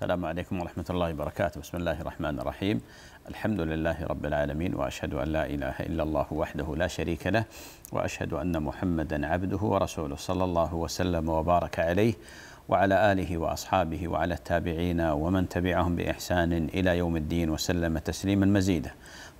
السلام عليكم ورحمة الله وبركاته بسم الله الرحمن الرحيم الحمد لله رب العالمين وأشهد أن لا إله إلا الله وحده لا شريك له وأشهد أن محمدا عبده ورسوله صلى الله وسلم وبارك عليه وعلى آله وأصحابه وعلى التابعين ومن تبعهم بإحسان إلى يوم الدين وسلم تسليما مزيدا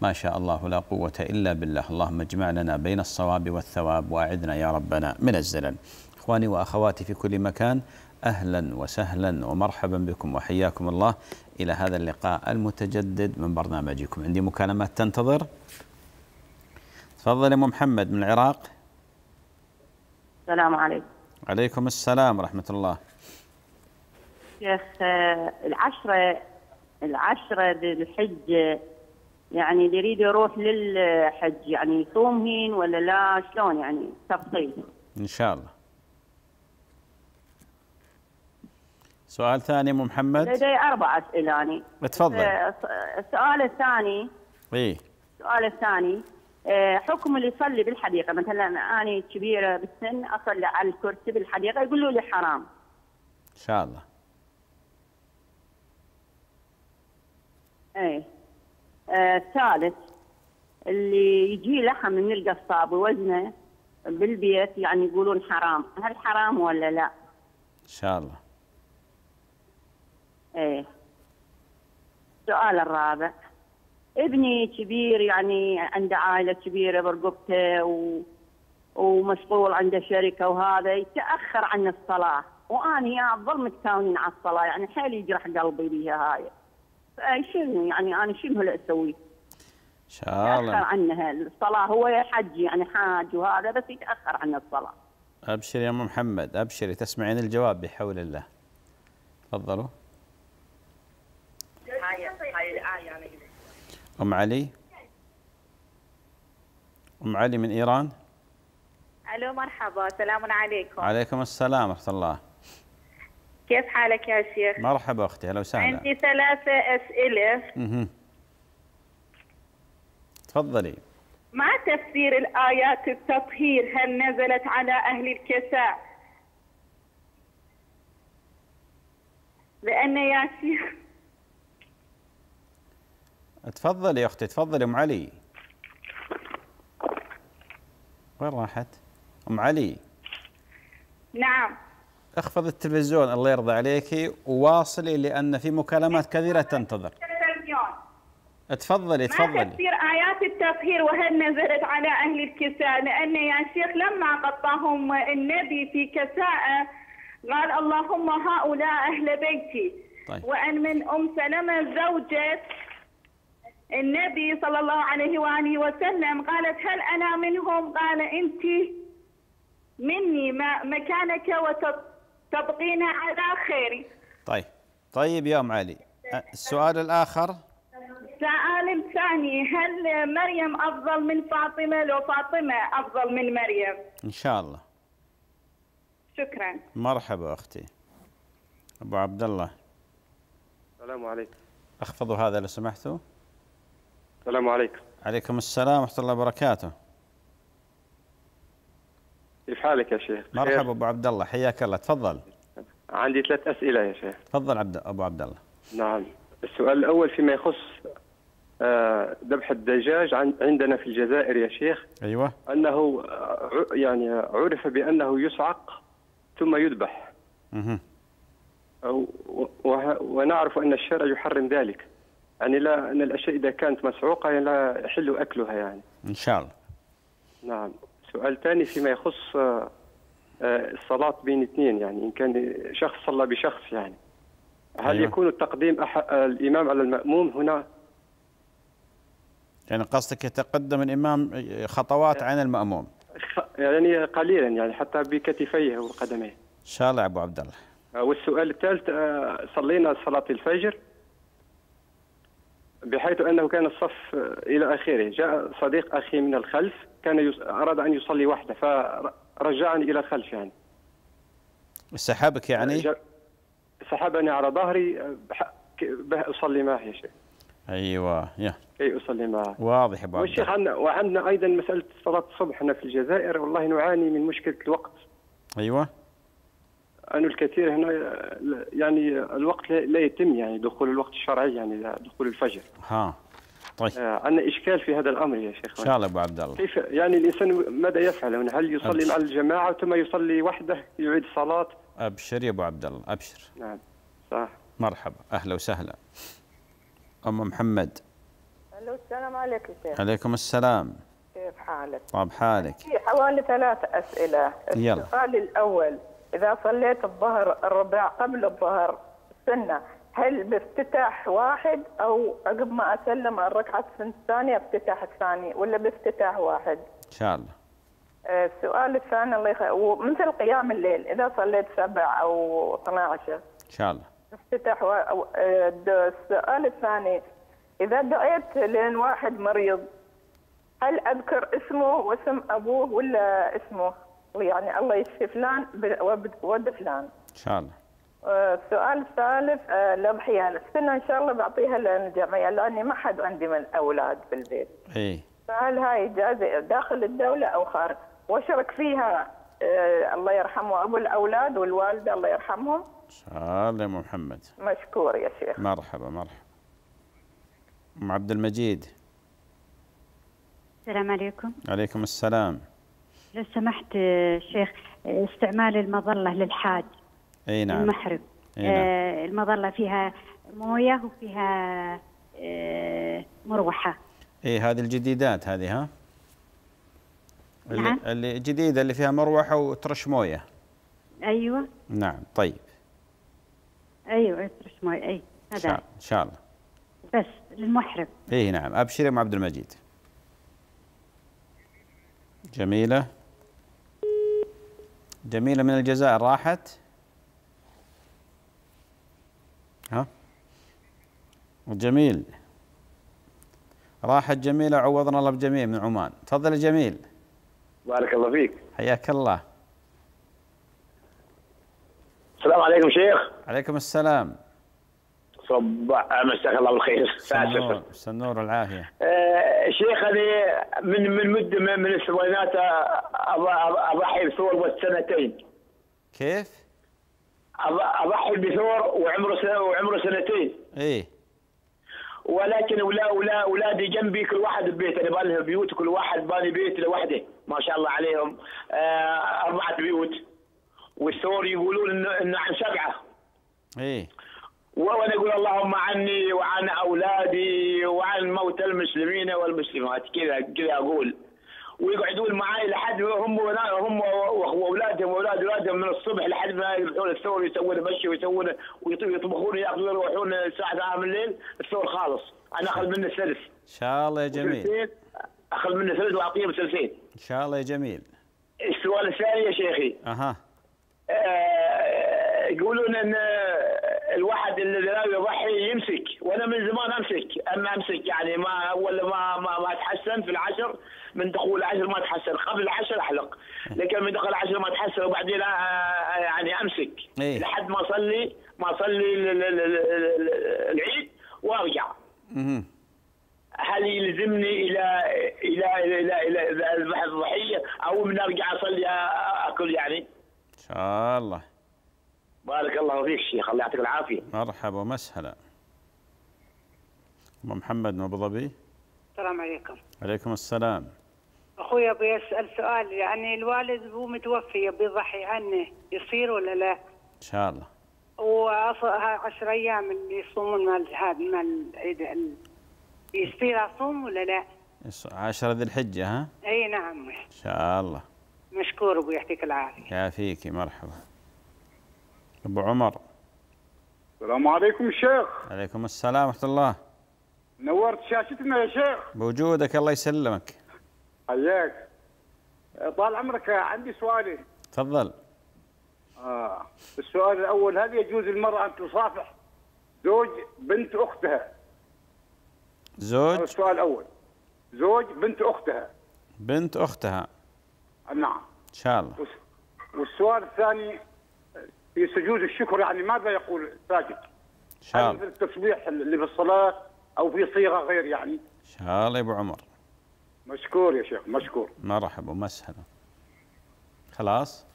ما شاء الله لا قوة إلا بالله اللهم اجمع لنا بين الصواب والثواب وأعدنا يا ربنا من الزلل إخواني وأخواتي في كل مكان أهلا وسهلا ومرحبا بكم وحياكم الله إلى هذا اللقاء المتجدد من برنامجكم عندي مكالمات تنتظر تفضل يا أم محمد من العراق السلام عليكم عليكم السلام ورحمة الله شيخ آه، العشرة العشرة للحج يعني اللي يريد يروح للحج يعني يصوم هين ولا لا شلون يعني تفصيل إن شاء الله سؤال ثاني ام محمد لدي اربع اسئله اني يعني. تفضل آه، السؤال الثاني اي السؤال الثاني آه، حكم اللي يصلي بالحديقه مثلا انا كبيره بالسن اصلي على الكرسي بالحديقه يقولوا لي حرام ان شاء الله اي آه، الثالث اللي يجي لحم من القصاب ووزنه بالبيت يعني يقولون حرام هل حرام ولا لا ان شاء الله ايه السؤال الرابع ابني كبير يعني عنده عائله كبيره برقبته و... ومشغول عنده شركه وهذا يتاخر عن الصلاه وانا يا افضل متكاونين على الصلاه يعني حيل يجرح قلبي بيها هاي شنو يعني انا شنو هلا اسوي؟ ان شاء الله يتاخر عنها الصلاه هو حج يعني حاج وهذا بس يتاخر عن الصلاه ابشري يا ام محمد ابشري تسمعين الجواب بحول الله تفضلوا أم علي أم علي من إيران ألو مرحبا سلام عليكم عليكم السلام ورحمة الله كيف حالك يا شيخ مرحبا أختي أهلا وسهلا عندي ثلاثة أسئلة اها تفضلي ما تفسير الآيات التطهير هل نزلت على أهل الكساء لأن يا شيخ تفضل يا اختي تفضل ام علي وين راحت ام علي نعم اخفض التلفزيون الله يرضى عليك وواصلي لان في مكالمات كثيره تنتظر تفضلي تفضلي ما تفسير آيات التطهير وهل نزلت على أهل الكساء لأن يا شيخ لما قطعهم النبي في كساء قال اللهم هؤلاء أهل بيتي طيب. وأن من أم سلمة زوجة النبي صلى الله عليه وآله وسلم قالت هل أنا منهم قال أنت مني ما مكانك وتبقين على خير طيب طيب يا أم علي السؤال الآخر السؤال الثاني هل مريم أفضل من فاطمة لو فاطمة أفضل من مريم إن شاء الله شكرا مرحبا أختي أبو عبد الله السلام عليكم أخفضوا هذا لو سمحتوا السلام عليكم عليكم السلام ورحمة الله وبركاته كيف حالك يا شيخ مرحبا أبو عبد الله حياك الله تفضل عندي ثلاث أسئلة يا شيخ تفضل عبد أبو عبد الله نعم السؤال الأول فيما يخص آه، ذبح الدجاج عندنا في الجزائر يا شيخ أيوة أنه آه، يعني عرف بأنه يصعق ثم يذبح ونعرف أن الشرع يحرم ذلك يعني لا ان الاشياء اذا كانت مسعوقه يعني لا يحل اكلها يعني ان شاء الله نعم سؤال ثاني فيما يخص آه، آه، الصلاه بين اثنين يعني ان كان شخص صلى بشخص يعني هل أيوة. يكون التقديم أح... الامام على الماموم هنا يعني قصدك يتقدم الامام خطوات آه. عن الماموم يعني قليلا يعني حتى بكتفيه وقدميه ان شاء الله ابو عبد الله والسؤال الثالث صلينا صلاه الفجر بحيث انه كان الصف آه، الى اخره، جاء صديق اخي من الخلف كان يص... اراد ان يصلي وحده فرجعني الى الخلف يعني. سحبك يعني؟ سحبني على ظهري آه، اصلي معه يا شيخ. ايوه يا اي اصلي معه. واضح ابو والشيخ عندنا وعندنا ايضا مساله صلاه الصبح هنا في الجزائر والله نعاني من مشكله الوقت. ايوه. أن الكثير هنا يعني الوقت لا يتم يعني دخول الوقت الشرعي يعني دخول الفجر ها طيب آه، عندنا إشكال في هذا الأمر يا شيخ إن شاء الله أبو عبد الله كيف يعني الإنسان ماذا يفعل يعني هل يصلي مع الجماعة ثم يصلي وحده يعيد صلاة أبشر يا أبو عبد الله أبشر نعم صح مرحبا أهلا وسهلا أم محمد ألو السلام عليكم شيخ عليكم السلام كيف حالك؟ طيب حالك؟ في حوالي ثلاث أسئلة يلا السؤال الأول إذا صليت الظهر الربع قبل الظهر سنة هل بافتتاح واحد أو عقب ما أسلم الركعة الثانية افتتاح الثاني ولا بافتتاح واحد؟ إن شاء الله. آه، السؤال الثاني الله يخ... ومثل قيام الليل إذا صليت سبع أو 12 إن شاء الله. افتتاح و... آه، السؤال الثاني إذا دعيت لين واحد مريض هل أذكر اسمه واسم أبوه ولا اسمه؟ ويعني الله يشفي فلان وود فلان ان شاء الله السؤال آه، الثالث الاضحيه آه، السنه ان شاء الله بعطيها للجمعيه لاني ما حد عندي من اولاد في البيت اي فهل هاي جازة داخل الدوله او خارج؟ واشرك فيها آه، الله يرحمه ابو الاولاد والوالده الله يرحمهم. ان شاء الله يا محمد. مشكور يا شيخ. مرحبا مرحبا. ام عبد المجيد. السلام عليكم. عليكم السلام. لو سمحت شيخ استعمال المظله للحاج اي نعم المحرم أي نعم. آه المظله فيها مويه وفيها آه مروحه اي هذه الجديدات هذه ها نعم. اللي نعم. اللي جديده اللي فيها مروحه وترش مويه ايوه نعم طيب ايوه ترش مويه اي هذا ان شاء الله بس للمحرم اي نعم ابشري ام عبد المجيد جميله جميلة من الجزائر راحت ها جميل راحت جميلة عوضنا الله بجميل من عمان تفضل جميل بارك الله فيك حياك الله السلام عليكم شيخ عليكم السلام صباح مساك الله بالخير سنور سنور العافيه آه شيخ انا من من مده من, من السبعينات اضحي بثور والسنتين كيف؟ اضحي بثور وعمره وعمره سنتين ايه ولكن ولا ولا اولادي جنبي كل واحد ببيت انا بالي بيوت كل واحد باني بيت لوحده ما شاء الله عليهم آه اربعه بيوت والثور يقولون انه عن سبعه ايه ونقول اللهم عني وعن أولادي وعن موتى المسلمين والمسلمات كذا كذا أقول ويقعدون معي لحد هم هم واولادهم واولاد اولادهم من الصبح لحد ما يروحون الثور يسوون مشي ويسوون ويطبخون ويأخذون يروحون الساعه 3 من الليل الثور خالص انا اخذ منه ثلث. ان شاء الله يا جميل. اخذ منه ثلث واعطيهم ثلثين. ان شاء الله يا جميل. السؤال الثاني يا شيخي. اها. آه يقولون ان الواحد اللي ناوي يضحي يمسك وانا من زمان امسك اما امسك يعني ما ولا ما ما, ما اتحسن في العشر من دخول العشر ما اتحسن قبل العشر احلق لكن من دخل العشر ما اتحسن وبعدين آه، آه، يعني امسك إيه؟ لحد ما اصلي ما اصلي العيد وارجع هل يلزمني الى الى الى الى, إلى الضحيه او من ارجع اصلي آه، اكل يعني؟ ان شاء الله بارك الله فيك شيخ الله يعطيك العافيه مرحبا ومسهلا ام محمد من ابو ظبي السلام عليكم عليكم السلام اخوي ابي اسال سؤال يعني الوالد هو متوفي يبي يضحي عنه يصير ولا لا؟ ان شاء الله و10 ايام اللي يصومون مال هذا مال العيد يصير اصوم ولا لا؟ 10 ذي الحجه ها؟ اي نعم ان شاء الله مشكور ابو يعطيك العافيه يعافيك مرحبا أبو عمر السلام عليكم شيخ عليكم السلام ورحمة الله نورت شاشتنا يا شيخ بوجودك الله يسلمك حياك طال عمرك عندي سؤالين تفضل آه. السؤال الأول هل يجوز المرأة أن تصافح زوج بنت أختها زوج السؤال الأول زوج بنت أختها بنت أختها نعم إن شاء الله والسؤال الثاني في سجود الشكر يعني ماذا يقول الساجد؟ هل في التسبيح اللي في الصلاه او في صيغه غير يعني؟ ان شاء الله يا ابو عمر مشكور يا شيخ مشكور مرحبا ومسهلا خلاص؟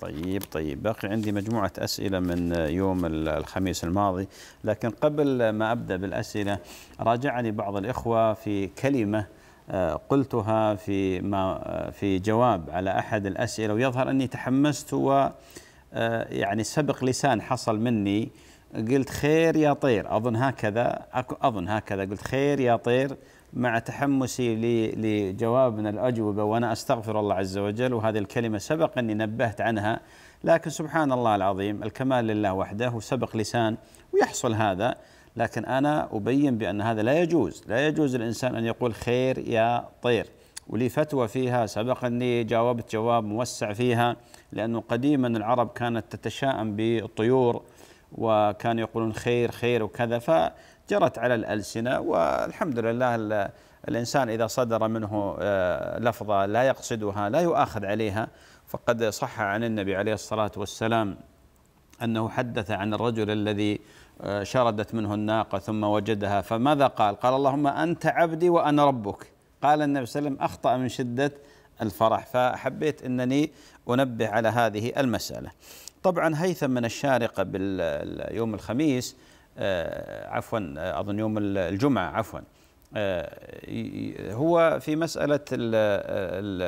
طيب طيب باقي عندي مجموعة أسئلة من يوم الخميس الماضي لكن قبل ما أبدأ بالأسئلة راجعني بعض الإخوة في كلمة آه، قلتها في ما آه، في جواب على أحد الأسئلة ويظهر أني تحمست و آه، يعني سبق لسان حصل مني قلت خير يا طير اظن هكذا اظن هكذا قلت خير يا طير مع تحمسي لجواب من الاجوبه وانا استغفر الله عز وجل وهذه الكلمه سبق اني نبهت عنها لكن سبحان الله العظيم الكمال لله وحده وسبق لسان ويحصل هذا لكن انا ابين بان هذا لا يجوز لا يجوز الانسان ان يقول خير يا طير ولي فتوى فيها سبق اني جاوبت جواب موسع فيها لأنه قديما العرب كانت تتشائم بالطيور وكان يقولون خير خير وكذا فجرت على الألسنة والحمد لله الإنسان إذا صدر منه آه، لفظة لا يقصدها لا يؤاخذ عليها فقد صح عن النبي عليه الصلاة والسلام أنه حدث عن الرجل الذي آه، شردت منه الناقة ثم وجدها فماذا قال قال اللهم أنت عبدي وأنا ربك قال النبي صلى الله عليه وسلم أخطأ من شدة الفرح فحبيت أنني أنبه على هذه المسألة طبعا هيثم من الشارقة باليوم الخميس آه، عفوا آه، أظن يوم الجمعة عفوا آه، هو في مسألة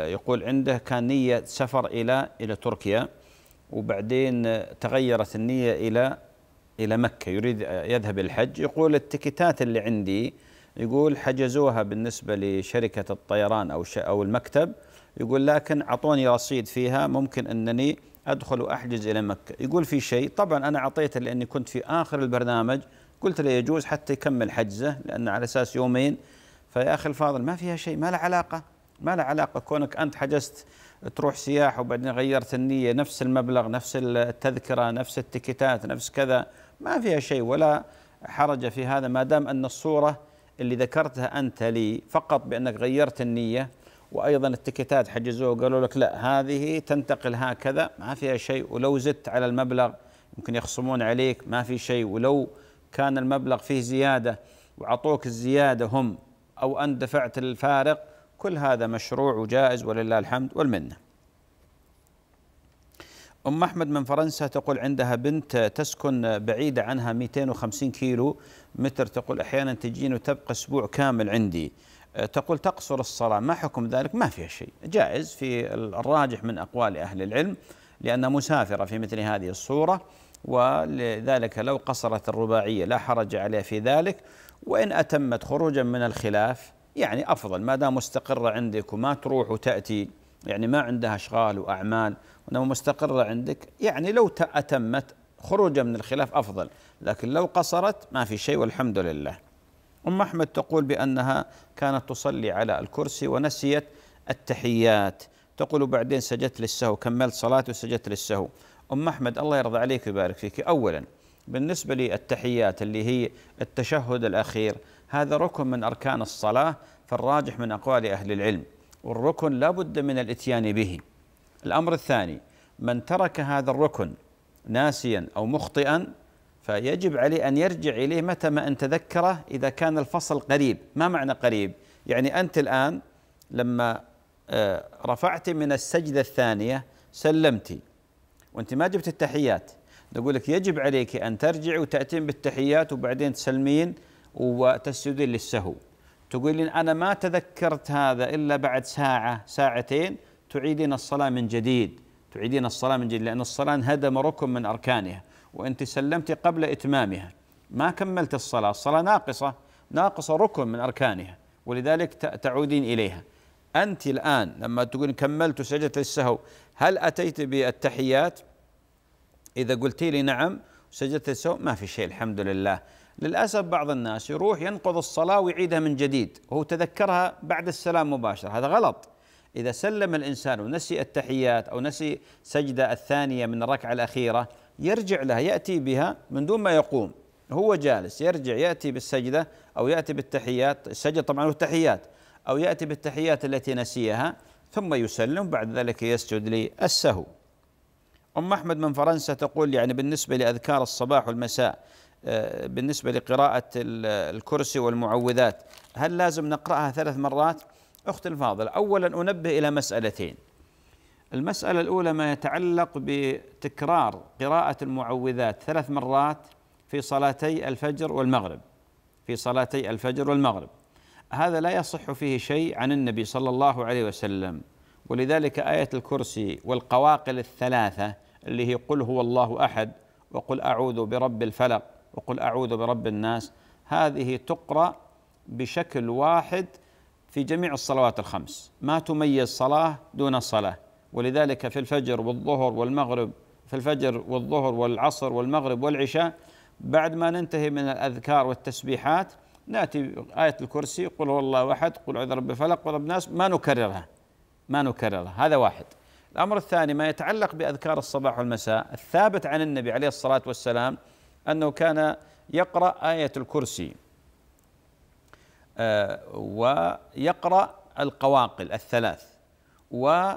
يقول عنده كان نية سفر إلى إلى تركيا وبعدين تغيرت النية إلى إلى مكة يريد يذهب الحج يقول التكتات اللي عندي يقول حجزوها بالنسبة لشركة الطيران أو أو المكتب يقول لكن اعطوني رصيد فيها ممكن انني ادخل واحجز الى مكه يقول في شيء طبعا انا اعطيته لاني كنت في اخر البرنامج قلت له يجوز حتى يكمل حجزه لان على اساس يومين فيا اخي الفاضل ما فيها شيء ما له علاقه ما له علاقه كونك انت حجزت تروح سياحه وبعدين غيرت النيه نفس المبلغ نفس التذكره نفس التكتات نفس كذا ما فيها شيء ولا حرج في هذا ما دام ان الصوره اللي ذكرتها انت لي فقط بانك غيرت النيه وايضا التكتات حجزوه قالوا لك لا هذه تنتقل هكذا ما فيها شيء ولو زدت على المبلغ يمكن يخصمون عليك ما في شيء ولو كان المبلغ فيه زياده وعطوك الزياده هم او انت دفعت الفارق كل هذا مشروع وجائز ولله الحمد والمنه. أم أحمد من فرنسا تقول عندها بنت تسكن بعيدة عنها 250 كيلو متر تقول أحيانا تجيني وتبقى أسبوع كامل عندي تقول تقصر الصلاة ما حكم ذلك ما فيها شيء جائز في الراجح من أقوال أهل العلم لأن مسافرة في مثل هذه الصورة ولذلك لو قصرت الرباعية لا حرج عليه في ذلك وإن أتمت خروجا من الخلاف يعني أفضل ما دام مستقرة عندك وما تروح وتأتي يعني ما عندها أشغال وأعمال وإنما مستقرة عندك يعني لو أتمت خروجا من الخلاف أفضل لكن لو قصرت ما في شيء والحمد لله أم أحمد تقول بأنها كانت تصلي على الكرسي ونسيت التحيات تقول بعدين سجدت للسهو كملت صلاتي وسجدت للسهو أم أحمد الله يرضى عليك ويبارك فيك أولا بالنسبة للتحيات اللي هي التشهد الأخير هذا ركن من أركان الصلاة فالراجح من أقوال أهل العلم والركن لا بد من الاتيان به الأمر الثاني من ترك هذا الركن ناسيا أو مخطئا فيجب عليه أن يرجع إليه متى ما أن تذكره إذا كان الفصل قريب ما معنى قريب يعني أنت الآن لما آه، رفعت من السجدة الثانية سلمتي وأنت ما جبت التحيات نقول لك يجب عليك أن ترجع وتأتين بالتحيات وبعدين تسلمين وتسجدين للسهو تقولين أنا ما تذكرت هذا إلا بعد ساعة ساعتين تعيدين الصلاة من جديد تعيدين الصلاة من جديد لأن الصلاة انهدم ركن من أركانها وأنت سلمت قبل إتمامها ما كملت الصلاة الصلاة ناقصة ناقصة ركن من أركانها ولذلك تعودين إليها أنت الآن لما تقول كملت سجدة السهو هل أتيت بالتحيات إذا قلت لي نعم سجدت السهو ما في شيء الحمد لله للأسف بعض الناس يروح ينقض الصلاة ويعيدها من جديد وهو تذكرها بعد السلام مباشرة هذا غلط إذا سلم الإنسان ونسي التحيات أو نسي سجدة الثانية من الركعة الأخيرة يرجع لها يأتي بها من دون ما يقوم هو جالس يرجع يأتي بالسجدة أو يأتي بالتحيات السجده طبعا هو التحيات أو يأتي بالتحيات التي نسيها ثم يسلم بعد ذلك يسجد للسهو أم أحمد من فرنسا تقول يعني بالنسبة لأذكار الصباح والمساء آه، بالنسبة لقراءة الكرسي والمعوذات هل لازم نقرأها ثلاث مرات؟ أخت الفاضل أولا أنبه إلى مسألتين المسألة الأولى ما يتعلق بتكرار قراءة المعوذات ثلاث مرات في صلاتي الفجر والمغرب في صلاتي الفجر والمغرب هذا لا يصح فيه شيء عن النبي صلى الله عليه وسلم ولذلك آية الكرسي والقواقل الثلاثة اللي هي قل هو الله أحد وقل أعوذ برب الفلق وقل أعوذ برب الناس هذه تقرأ بشكل واحد في جميع الصلوات الخمس ما تميز صلاة دون صلاة ولذلك في الفجر والظهر والمغرب في الفجر والظهر والعصر والمغرب والعشاء بعد ما ننتهي من الأذكار والتسبيحات نأتي آية الكرسي قل هو الله أحد قل أعوذ رب فلق ورب الناس ما نكررها ما نكررها هذا واحد الأمر الثاني ما يتعلق بأذكار الصباح والمساء الثابت عن النبي عليه الصلاة والسلام أنه كان يقرأ آية الكرسي آه، ويقرأ القواقل الثلاث و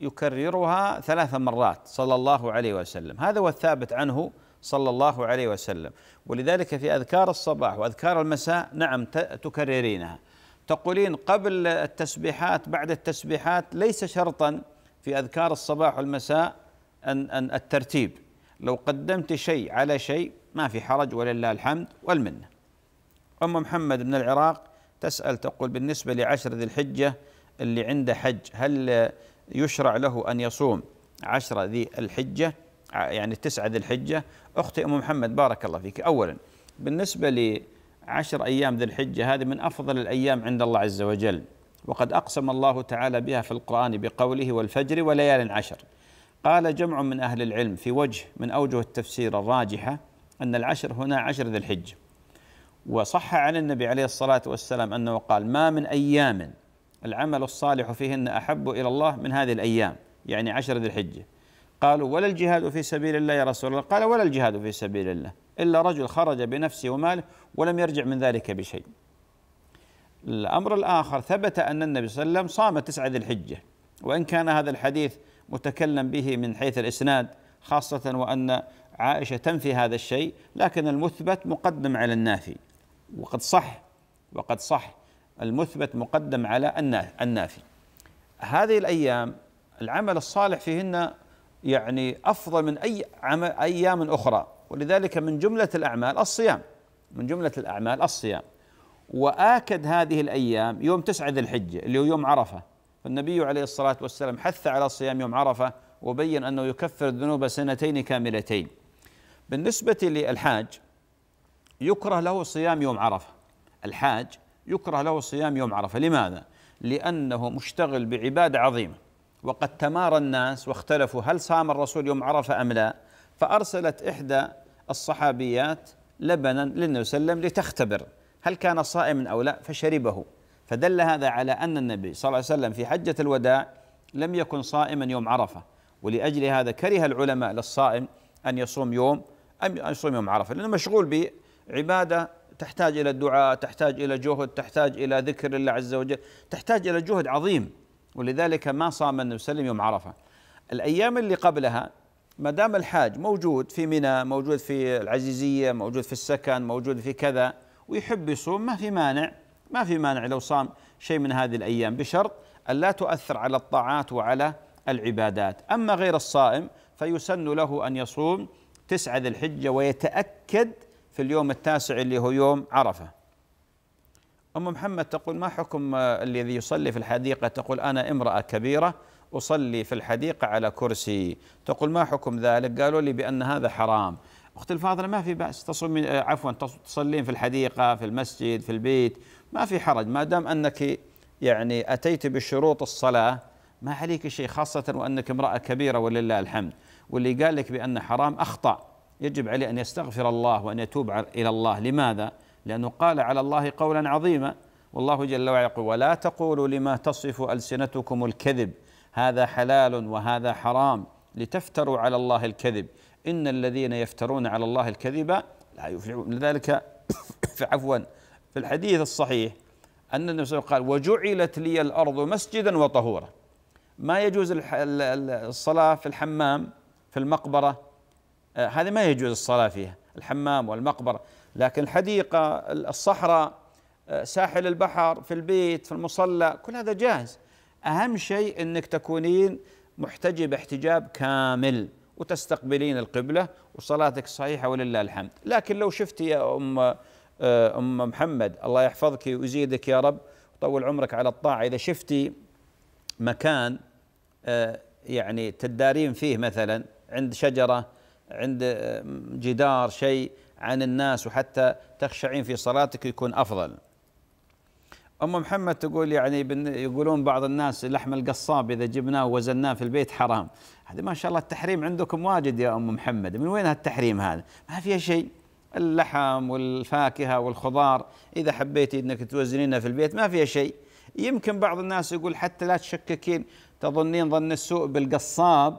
يكررها ثلاث مرات صلى الله عليه وسلم هذا هو الثابت عنه صلى الله عليه وسلم ولذلك في أذكار الصباح وأذكار المساء نعم تكررينها تقولين قبل التسبيحات بعد التسبيحات ليس شرطا في أذكار الصباح والمساء أن, أن الترتيب لو قدمت شيء على شيء ما في حرج ولله الحمد والمنة أم محمد من العراق تسأل تقول بالنسبة لعشر ذي الحجة اللي عنده حج هل يشرع له أن يصوم عشرة ذي الحجة يعني تسعة ذي الحجة أختي أم محمد بارك الله فيك أولا بالنسبة لعشر أيام ذي الحجة هذه من أفضل الأيام عند الله عز وجل وقد أقسم الله تعالى بها في القرآن بقوله والفجر وليال عشر قال جمع من أهل العلم في وجه من أوجه التفسير الراجحة أن العشر هنا عشر ذي الحجة وصح عن النبي عليه الصلاة والسلام أنه قال ما من أيام العمل الصالح فيهن أحب إلى الله من هذه الأيام يعني عشر ذي الحجة قالوا ولا الجهاد في سبيل الله يا رسول الله قال ولا الجهاد في سبيل الله إلا رجل خرج بنفسه وماله ولم يرجع من ذلك بشيء الأمر الآخر ثبت أن النبي صلى الله عليه وسلم صام تسعة ذي الحجة وإن كان هذا الحديث متكلم به من حيث الإسناد خاصة وأن عائشة تنفي هذا الشيء لكن المثبت مقدم على النافي وقد صح وقد صح المثبت مقدم على النافي هذه الأيام العمل الصالح فيهن يعني أفضل من أي عمل أيام أخرى ولذلك من جملة الأعمال الصيام من جملة الأعمال الصيام وآكد هذه الأيام يوم تسعة ذي الحجة اللي هو يوم عرفة فالنبي عليه الصلاة والسلام حث على صيام يوم عرفة وبين أنه يكفر الذنوب سنتين كاملتين بالنسبة للحاج يكره له صيام يوم عرفة الحاج يكره له صيام يوم عرفه، لماذا؟ لانه مشتغل بعباده عظيمه وقد تمارى الناس واختلفوا هل صام الرسول يوم عرفه ام لا؟ فارسلت احدى الصحابيات لبنا للنبي صلى الله عليه وسلم لتختبر هل كان صائما او لا فشربه فدل هذا على ان النبي صلى الله عليه وسلم في حجه الوداع لم يكن صائما يوم عرفه ولاجل هذا كره العلماء للصائم ان يصوم يوم ان يصوم يوم عرفه لانه مشغول بعباده تحتاج إلى الدعاء تحتاج إلى جهد تحتاج إلى ذكر الله عز وجل تحتاج إلى جهد عظيم ولذلك ما صام النبي صلى الله عليه وسلم يوم عرفة الأيام اللي قبلها ما دام الحاج موجود في منى موجود في العزيزية موجود في السكن موجود في كذا ويحب يصوم ما في مانع ما في مانع لو صام شيء من هذه الأيام بشرط أن لا تؤثر على الطاعات وعلى العبادات أما غير الصائم فيسن له أن يصوم تسعة ذي الحجة ويتأكد في اليوم التاسع اللي هو يوم عرفة أم محمد تقول ما حكم الذي يصلي في الحديقة تقول أنا امرأة كبيرة أصلي في الحديقة على كرسي تقول ما حكم ذلك قالوا لي بأن هذا حرام أختي الفاضلة ما في بأس تصوم عفوا تصلين في الحديقة في المسجد في البيت ما في حرج ما دام أنك يعني أتيت بشروط الصلاة ما عليك شيء خاصة وأنك امرأة كبيرة ولله الحمد واللي قال لك بأن حرام أخطأ يجب عليه أن يستغفر الله وأن يتوب إلى الله لماذا؟ لأنه قال على الله قولا عظيما والله جل وعلا يقول ولا تقولوا لما تصف ألسنتكم الكذب هذا حلال وهذا حرام لتفتروا على الله الكذب إن الذين يفترون على الله الكذب لا يفلحون لذلك عفوا في الحديث الصحيح أن النبي صلى الله عليه وسلم قال وجعلت لي الأرض مسجدا وطهورا ما يجوز الصلاة في الحمام في المقبرة آه، هذه ما يجوز الصلاة فيها الحمام والمقبرة لكن الحديقة الصحراء آه، ساحل البحر في البيت في المصلى كل هذا جاهز أهم شيء أنك تكونين محتجب احتجاب كامل وتستقبلين القبلة وصلاتك صحيحة ولله الحمد لكن لو شفتي يا أم آه، أم محمد الله يحفظك ويزيدك يا رب وطول عمرك على الطاعة إذا شفتي مكان يعني تدارين فيه مثلا عند شجرة عند جدار شيء عن الناس وحتى تخشعين في صلاتك يكون أفضل أم محمد تقول يعني يقولون بعض الناس لحم القصاب إذا جبناه ووزناه في البيت حرام هذا ما شاء الله التحريم عندكم واجد يا أم محمد من وين هالتحريم هذا ما فيها شيء اللحم والفاكهة والخضار إذا حبيتي أنك توزنينها في البيت ما فيها شيء يمكن بعض الناس يقول حتى لا تشككين تظنين ظن السوء بالقصاب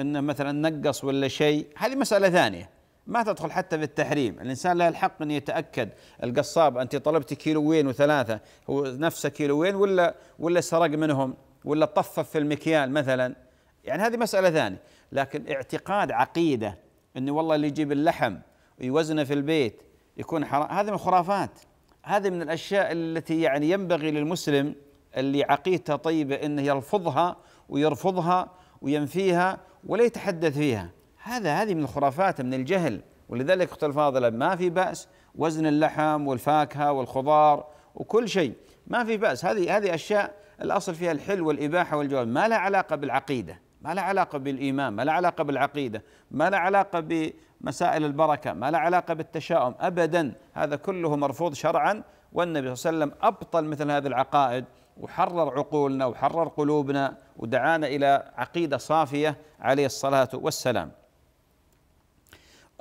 أنه مثلا نقص ولا شيء هذه مسألة ثانية ما تدخل حتى في التحريم الإنسان له الحق أن يتأكد القصاب أنت طلبتي كيلوين وثلاثة هو نفسه كيلوين ولا ولا سرق منهم ولا طفف في المكيال مثلا يعني هذه مسألة ثانية لكن اعتقاد عقيدة أنه والله اللي يجيب اللحم ويوزنه في البيت يكون حرام هذه من الخرافات هذه من الأشياء التي يعني ينبغي للمسلم اللي عقيدته طيبة أنه يرفضها ويرفضها وينفيها ولا يتحدث فيها هذا هذه من الخرافات من الجهل ولذلك اخت الفاضله ما في باس وزن اللحم والفاكهه والخضار وكل شيء ما في باس هذه هذه اشياء الاصل فيها الحل والاباحه والجواب ما لها علاقه بالعقيده ما لها علاقه بالايمان ما لها علاقه بالعقيده ما لها علاقه بمسائل البركه ما لها علاقه بالتشاؤم ابدا هذا كله مرفوض شرعا والنبي صلى الله عليه وسلم ابطل مثل هذه العقائد وحرر عقولنا وحرر قلوبنا ودعانا إلى عقيدة صافية عليه الصلاة والسلام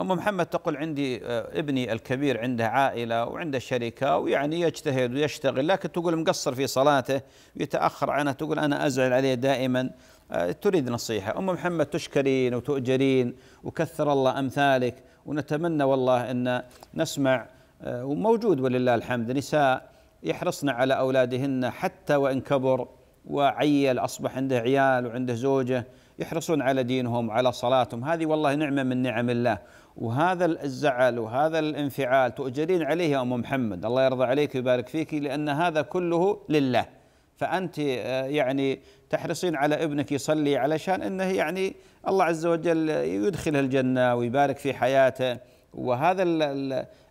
أم محمد تقول عندي آه، ابني الكبير عنده عائلة وعنده شركة ويعني يجتهد ويشتغل لكن تقول مقصر في صلاته ويتأخر عنها تقول أنا أزعل عليه دائما آه، تريد نصيحة أم محمد تشكرين وتؤجرين وكثر الله أمثالك ونتمنى والله أن نسمع آه، وموجود ولله الحمد نساء يحرصن على أولادهن حتى وإن كبر وعيل أصبح عنده عيال وعنده زوجة يحرصون على دينهم على صلاتهم هذه والله نعمة من نعم الله وهذا الزعل وهذا الانفعال تؤجرين عليه يا أم محمد الله يرضى عليك ويبارك فيك لأن هذا كله لله فأنت آه، يعني تحرصين على ابنك يصلي علشان أنه يعني الله عز وجل يدخله الجنة ويبارك في حياته وهذا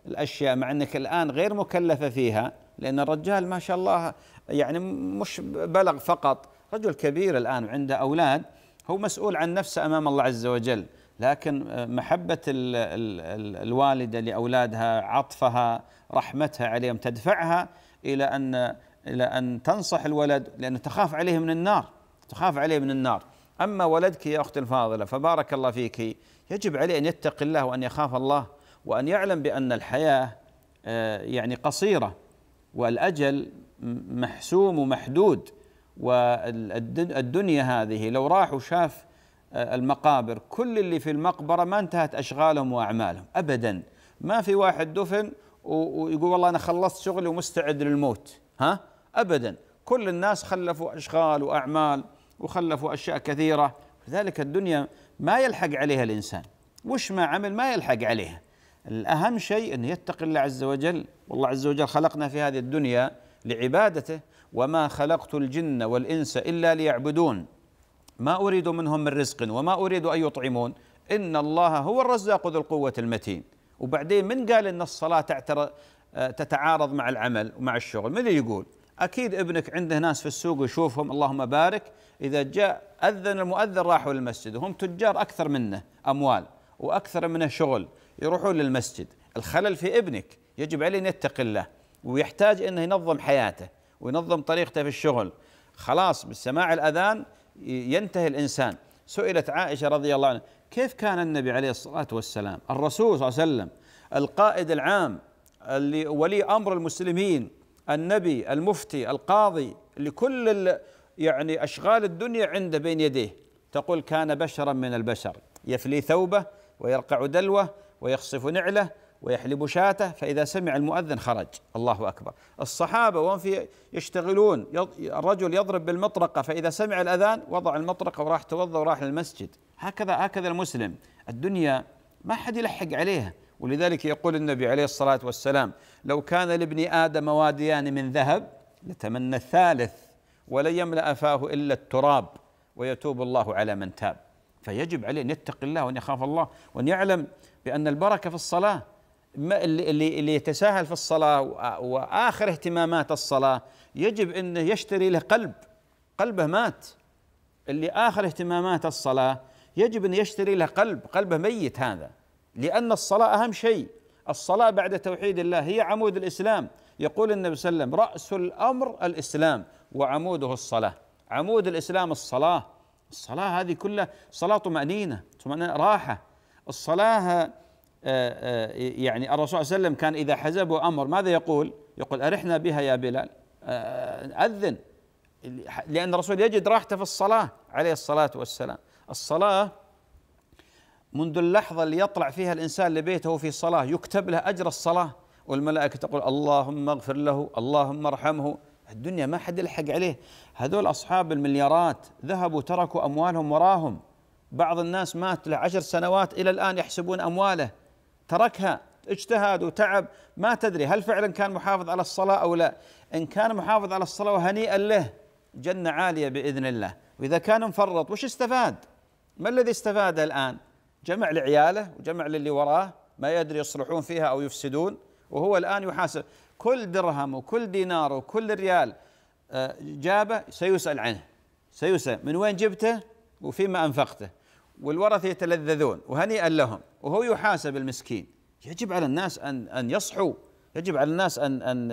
الأشياء مع أنك الآن غير مكلفة فيها لأن الرجال ما شاء الله يعني مش بلغ فقط رجل كبير الآن وعنده أولاد هو مسؤول عن نفسه أمام الله عز وجل لكن محبة الوالدة لأولادها عطفها رحمتها عليهم تدفعها إلى أن إلى أن تنصح الولد لان تخاف عليه من النار تخاف عليه من النار أما ولدك يا أختي الفاضلة فبارك الله فيك يجب عليه أن يتقي الله وأن يخاف الله وأن يعلم بأن الحياة آه، يعني قصيرة والاجل محسوم ومحدود والدنيا هذه لو راح وشاف المقابر كل اللي في المقبره ما انتهت اشغالهم واعمالهم ابدا ما في واحد دفن ويقول والله انا خلصت شغلي ومستعد للموت ها ابدا كل الناس خلفوا اشغال واعمال وخلفوا اشياء كثيره لذلك الدنيا ما يلحق عليها الانسان وش ما عمل ما يلحق عليها الأهم شيء أن يتقي الله عز وجل والله عز وجل خلقنا في هذه الدنيا لعبادته وما خلقت الجن والإنس إلا ليعبدون ما أريد منهم من رزق وما أريد أن يطعمون إن الله هو الرزاق ذو القوة المتين وبعدين من قال أن الصلاة تتعارض مع العمل ومع الشغل من يقول أكيد ابنك عنده ناس في السوق يشوفهم اللهم بارك إذا جاء أذن المؤذن راحوا للمسجد وهم تجار أكثر منه أموال وأكثر منه شغل يروحون للمسجد الخلل في ابنك يجب عليه أن يتقي الله ويحتاج أنه ينظم حياته وينظم طريقته في الشغل خلاص بسماع الأذان ينتهي الإنسان سئلت عائشة رضي الله عنها كيف كان النبي عليه الصلاة والسلام الرسول صلى الله عليه وسلم القائد العام اللي ولي أمر المسلمين النبي المفتي القاضي لكل يعني أشغال الدنيا عنده بين يديه تقول كان بشرا من البشر يفلي ثوبه ويرقع دلوه ويخصف نعله ويحلب شاته فإذا سمع المؤذن خرج الله أكبر الصحابة وهم في يشتغلون الرجل يضرب بالمطرقة فإذا سمع الأذان وضع المطرقة وراح توضأ وراح للمسجد هكذا هكذا المسلم الدنيا ما حد يلحق عليها ولذلك يقول النبي عليه الصلاة والسلام لو كان لابن آدم واديان من ذهب لتمنى الثالث ولن يملأ فاه إلا التراب ويتوب الله على من تاب فيجب عليه أن يتقي الله وأن يخاف الله وأن يعلم بأن البركة في الصلاة اللي اللي يتساهل في الصلاة وآخر اهتمامات الصلاة يجب أنه يشتري له قلب قلبه مات اللي آخر اهتمامات الصلاة يجب أن يشتري له قلب قلبه ميت هذا لأن الصلاة أهم شيء الصلاة بعد توحيد الله هي عمود الإسلام يقول النبي صلى الله عليه وسلم رأس الأمر الإسلام وعموده الصلاة عمود الإسلام الصلاة الصلاة هذه كلها صلاة طمأنينة طمأنينة راحة الصلاة آه، آه، يعني الرسول صلى الله عليه وسلم كان إذا حزبه أمر ماذا يقول يقول أرحنا بها يا بلال آه، أذن لأن الرسول يجد راحته في الصلاة عليه الصلاة والسلام الصلاة منذ اللحظة اللي يطلع فيها الإنسان لبيته في صلاة يكتب له أجر الصلاة والملائكة تقول اللهم اغفر له اللهم ارحمه الدنيا ما حد يلحق عليه هذول أصحاب المليارات ذهبوا تركوا أموالهم وراهم بعض الناس مات له عشر سنوات إلى الآن يحسبون أمواله تركها اجتهاد وتعب ما تدري هل فعلا كان محافظ على الصلاة أو لا إن كان محافظ على الصلاة وهنيئا له جنة عالية بإذن الله وإذا كان مفرط وش استفاد ما الذي استفاده الآن جمع لعياله وجمع للي وراه ما يدري يصلحون فيها أو يفسدون وهو الآن يحاسب كل درهم وكل دينار وكل ريال آه، جابه سيسأل عنه سيسأل من وين جبته وفيما أنفقته والورثة يتلذذون وهنيئا لهم وهو يحاسب المسكين يجب على الناس أن أن يصحوا يجب على الناس أن أن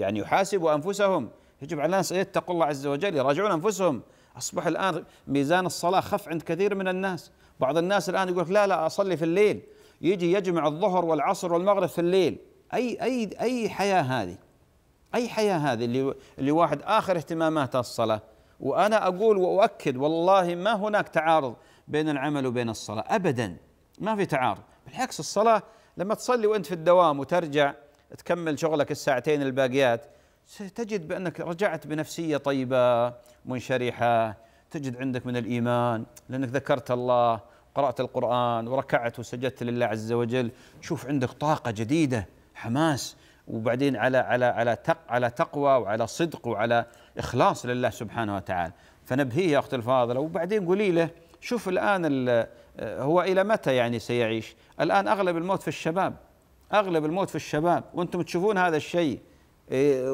يعني يحاسبوا أنفسهم يجب على الناس أن يتقوا الله عز وجل يراجعون أنفسهم أصبح الآن ميزان الصلاة خف عند كثير من الناس بعض الناس الآن يقول لا لا أصلي في الليل يجي يجمع الظهر والعصر والمغرب في الليل أي أي أي حياة هذه أي حياة هذه اللي, اللي واحد آخر اهتماماته الصلاة وأنا أقول وأؤكد والله ما هناك تعارض بين العمل وبين الصلاة أبدا ما في تعارض بالعكس الصلاة لما تصلي وأنت في الدوام وترجع تكمل شغلك الساعتين الباقيات ستجد بأنك رجعت بنفسية طيبة منشرحة تجد عندك من الإيمان لأنك ذكرت الله قرأت القرآن وركعت وسجدت لله عز وجل تشوف عندك طاقة جديدة حماس وبعدين على على على تق على تقوى وعلى صدق وعلى اخلاص لله سبحانه وتعالى فنبهيه يا اختي الفاضله وبعدين قولي له شوف الآن آه، هو إلى متى يعني سيعيش الآن أغلب الموت في الشباب أغلب الموت في الشباب وأنتم تشوفون هذا الشيء إيه،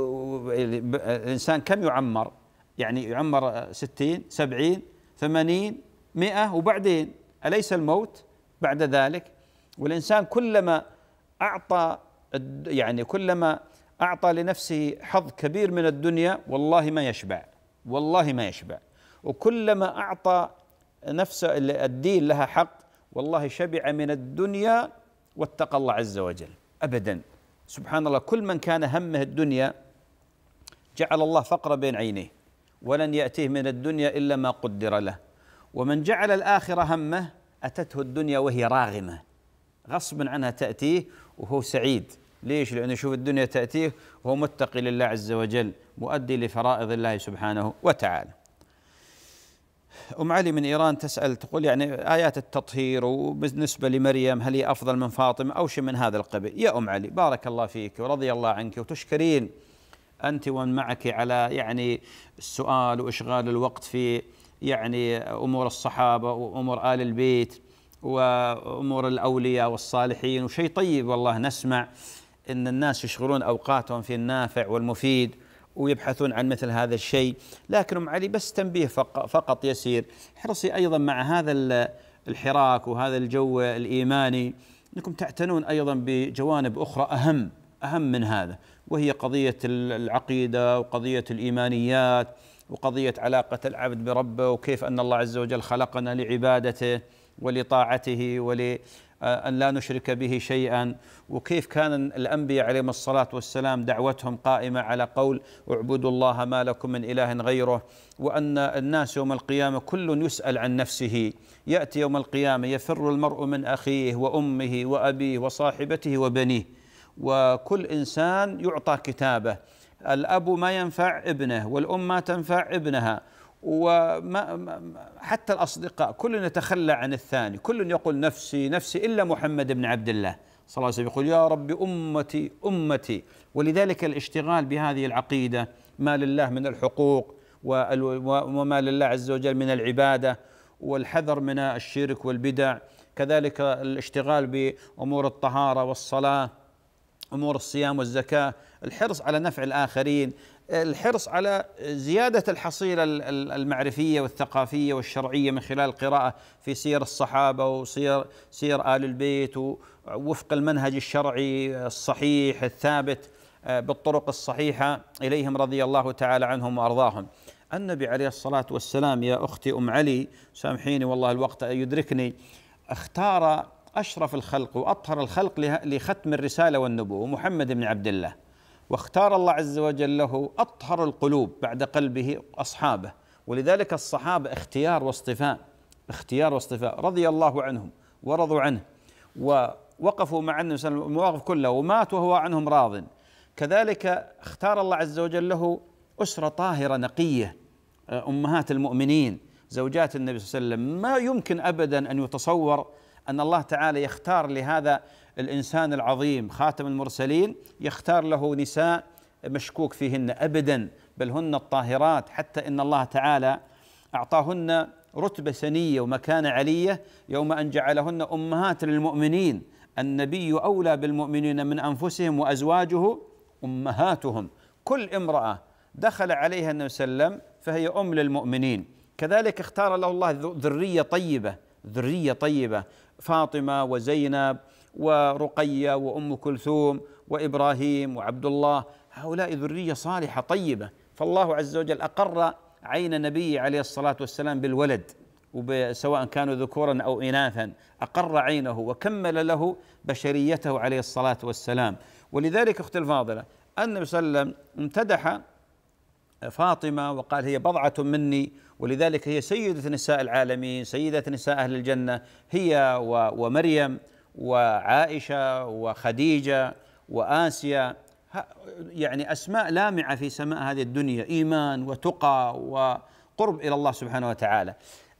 الإنسان آه، كم يعمر يعني يعمر آه، ستين سبعين ثمانين مئة وبعدين أليس الموت بعد ذلك والإنسان كلما أعطى يعني كلما أعطى لنفسه حظ كبير من الدنيا والله ما يشبع والله ما يشبع وكلما أعطى نفس الدين لها حق والله شبع من الدنيا واتقى الله عز وجل ابدا سبحان الله كل من كان همه الدنيا جعل الله فقر بين عينيه ولن ياتيه من الدنيا الا ما قدر له ومن جعل الاخره همه اتته الدنيا وهي راغمه غصبا عنها تاتيه وهو سعيد ليش؟ لأنه يشوف الدنيا تأتيه وهو متقي لله عز وجل مؤدي لفرائض الله سبحانه وتعالى أم علي من إيران تسأل تقول يعني آيات التطهير وبالنسبة لمريم هل هي أفضل من فاطمة أو شيء من هذا القبيل يا أم علي بارك الله فيك ورضي الله عنك وتشكرين أنت ومن معك على يعني السؤال وإشغال الوقت في يعني أمور الصحابة وأمور آل البيت وأمور الأولياء والصالحين وشيء طيب والله نسمع أن الناس يشغلون أوقاتهم في النافع والمفيد ويبحثون عن مثل هذا الشيء لكن أم علي بس تنبيه فقط يسير حرصي أيضا مع هذا الحراك وهذا الجو الإيماني أنكم تعتنون أيضا بجوانب أخرى أهم أهم من هذا وهي قضية العقيدة وقضية الإيمانيات وقضية علاقة العبد بربه وكيف أن الله عز وجل خلقنا لعبادته ولطاعته ول آه، أن لا نشرك به شيئا وكيف كان الأنبياء عليهم الصلاة والسلام دعوتهم قائمة على قول اعبدوا الله ما لكم من إله غيره وأن الناس يوم القيامة كل يسأل عن نفسه يأتي يوم القيامة يفر المرء من أخيه وأمه وأبيه وصاحبته وبنيه وكل إنسان يعطى كتابه الأب ما ينفع ابنه والأم ما تنفع ابنها وما حتى الأصدقاء كل يتخلى عن الثاني كل يقول نفسي نفسي إلا محمد بن عبد الله صلى الله عليه وسلم يقول يا رب أمتي أمتي ولذلك الاشتغال بهذه العقيدة ما لله من الحقوق وما لله عز وجل من العبادة والحذر من الشرك والبدع كذلك الاشتغال بأمور الطهارة والصلاة أمور الصيام والزكاة الحرص على نفع الآخرين الحرص على زيادة الحصيلة المعرفية والثقافية والشرعية من خلال القراءة في سير الصحابة وسير سير آل البيت وفق المنهج الشرعي الصحيح الثابت آه، بالطرق الصحيحة إليهم رضي الله تعالى عنهم وأرضاهم النبي عليه الصلاة والسلام يا أختي أم علي سامحيني والله الوقت يدركني اختار أشرف الخلق وأطهر الخلق لختم الرسالة والنبوة محمد بن عبد الله واختار الله عز وجل له اطهر القلوب بعد قلبه اصحابه ولذلك الصحابه اختيار واصطفاء اختيار واصطفاء رضي الله عنهم ورضوا عنه ووقفوا مع النبي صلى الله عليه وسلم المواقف كلها ومات وهو عنهم راضٍ كذلك اختار الله عز وجل له أسرة طاهرة نقية أمهات المؤمنين زوجات النبي صلى الله عليه وسلم ما يمكن أبدا أن يتصور أن الله تعالى يختار لهذا الإنسان العظيم خاتم المرسلين يختار له نساء مشكوك فيهن أبدا بل هن الطاهرات حتى إن الله تعالى أعطاهن رتبة سنية ومكانة علية يوم أن جعلهن أمهات للمؤمنين النبي أولى بالمؤمنين من أنفسهم وأزواجه أمهاتهم كل امرأة دخل عليها النبي صلى الله عليه وسلم فهي أم للمؤمنين كذلك اختار له الله ذرية طيبة ذرية طيبة فاطمة وزينب ورقية وأم كلثوم وإبراهيم وعبد الله هؤلاء ذرية صالحة طيبة فالله عز وجل أقر عين النبي عليه الصلاة والسلام بالولد سواء كانوا ذكورا أو إناثا أقر عينه وكمل له بشريته عليه الصلاة والسلام ولذلك أختي الفاضلة النبي صلى الله عليه وسلم امتدح فاطمة وقال هي بضعة مني ولذلك هي سيدة نساء العالمين سيدة نساء أهل الجنة هي ومريم وعائشة وخديجة وآسيا يعني أسماء لامعة في سماء هذه الدنيا إيمان وتقى وقرب إلى الله سبحانه وتعالى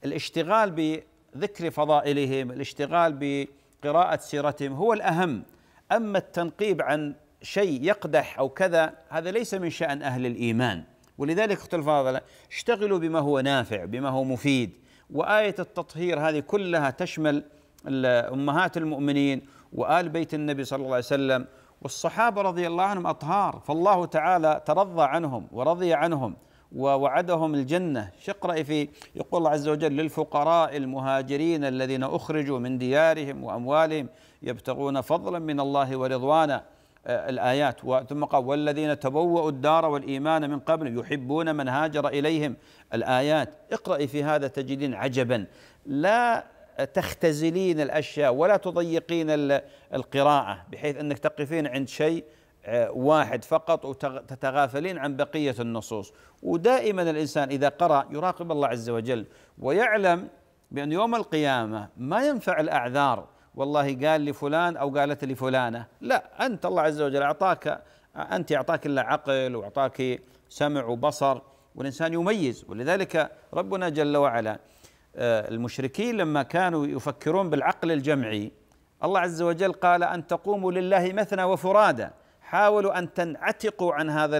الاشتغال بذكر فضائلهم الاشتغال بقراءة سيرتهم هو الأهم أما التنقيب عن شيء يقدح أو كذا هذا ليس من شأن أهل الإيمان ولذلك اخت الفاضلة اشتغلوا بما هو نافع بما هو مفيد وآية التطهير هذه كلها تشمل أمهات المؤمنين وآل بيت النبي صلى الله عليه وسلم والصحابة رضي الله عنهم أطهار فالله تعالى ترضى عنهم ورضي عنهم ووعدهم الجنة شقرأ في يقول الله عز وجل للفقراء المهاجرين الذين أخرجوا من ديارهم وأموالهم يبتغون فضلا من الله ورضوانا آه، الآيات ثم قال والذين تبوأوا الدار والإيمان من قبل يحبون من هاجر إليهم الآيات اقرأي في هذا تجدين عجبا لا تختزلين الاشياء ولا تضيقين القراءه بحيث انك تقفين عند شيء آه، واحد فقط وتتغافلين عن بقيه النصوص ودائما الانسان اذا قرا يراقب الله عز وجل ويعلم بان يوم القيامه ما ينفع الاعذار والله قال لفلان او قالت لفلانه لا انت الله عز وجل اعطاك انت اعطاك الله عقل واعطاك سمع وبصر والانسان يميز ولذلك ربنا جل وعلا آه، المشركين لما كانوا يفكرون بالعقل الجمعي الله عز وجل قال ان تقوموا لله مثنى وفرادى حاولوا ان تنعتقوا عن هذا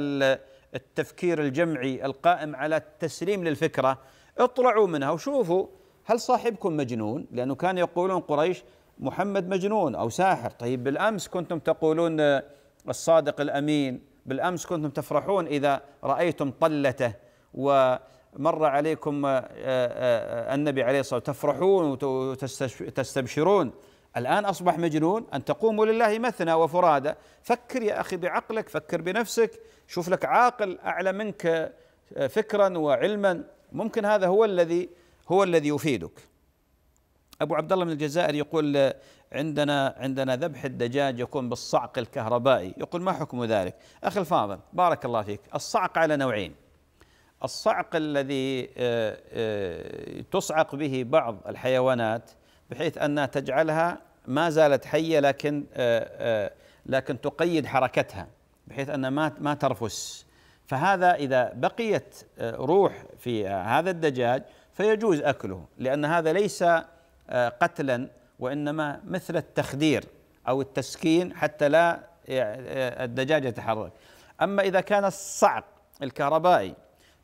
التفكير الجمعي القائم على التسليم للفكره اطلعوا منها وشوفوا هل صاحبكم مجنون؟ لانه كان يقولون قريش محمد مجنون او ساحر، طيب بالامس كنتم تقولون آه، الصادق الامين، بالامس كنتم تفرحون اذا رايتم طلته و مر عليكم آه، آه، آه، النبي عليه الصلاة والسلام تفرحون وتستبشرون الآن أصبح مجنون أن تقوموا لله مثنى وفرادى فكر يا أخي بعقلك فكر بنفسك شوف لك عاقل أعلى منك فكرا وعلما ممكن هذا هو الذي هو الذي يفيدك أبو عبد الله من الجزائر يقول عندنا عندنا ذبح الدجاج يكون بالصعق الكهربائي يقول ما حكم ذلك أخي الفاضل بارك الله فيك الصعق على نوعين الصعق الذي آه، آه، تصعق به بعض الحيوانات بحيث انها تجعلها ما زالت حيه لكن آه، لكن تقيد حركتها بحيث انها ما ما ترفس فهذا اذا بقيت روح في هذا الدجاج فيجوز اكله لان هذا ليس قتلا وانما مثل التخدير او التسكين حتى لا الدجاج يتحرك اما اذا كان الصعق الكهربائي